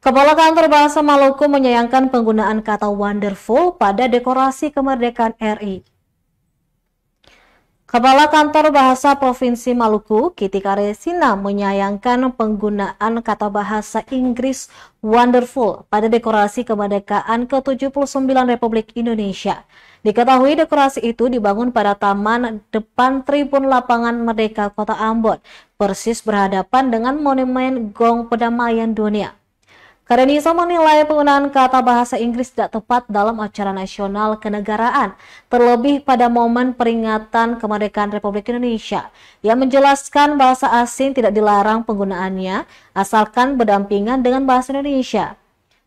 Kepala Kantor Bahasa Maluku menyayangkan penggunaan kata wonderful pada dekorasi kemerdekaan RI. Kepala Kantor Bahasa Provinsi Maluku, Kiti Karesina, menyayangkan penggunaan kata bahasa Inggris wonderful pada dekorasi kemerdekaan ke-79 Republik Indonesia. Diketahui dekorasi itu dibangun pada taman depan Tribun Lapangan Merdeka Kota Ambon, persis berhadapan dengan Monumen Gong Pedamaian Dunia. Karena Karenisa menilai penggunaan kata bahasa Inggris tidak tepat dalam acara nasional kenegaraan, terlebih pada momen peringatan kemerdekaan Republik Indonesia. Ia menjelaskan bahasa asing tidak dilarang penggunaannya, asalkan berdampingan dengan bahasa Indonesia.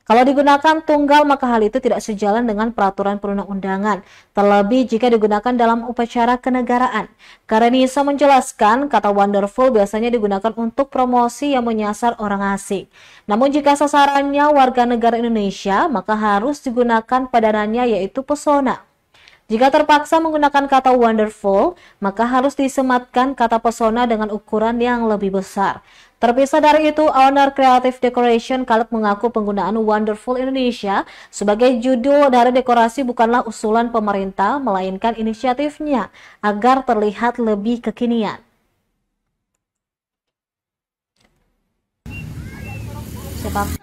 Kalau digunakan tunggal maka hal itu tidak sejalan dengan peraturan perundang-undangan, terlebih jika digunakan dalam upacara kenegaraan. Karenisa menjelaskan, kata wonderful biasanya digunakan untuk promosi yang menyasar orang asing. Namun jika sasarannya warga negara Indonesia, maka harus digunakan padanannya yaitu pesona. Jika terpaksa menggunakan kata wonderful, maka harus disematkan kata pesona dengan ukuran yang lebih besar. Terpisah dari itu, owner Creative Decoration kalau mengaku penggunaan Wonderful Indonesia sebagai judul dari dekorasi bukanlah usulan pemerintah, melainkan inisiatifnya agar terlihat lebih kekinian. Siapa?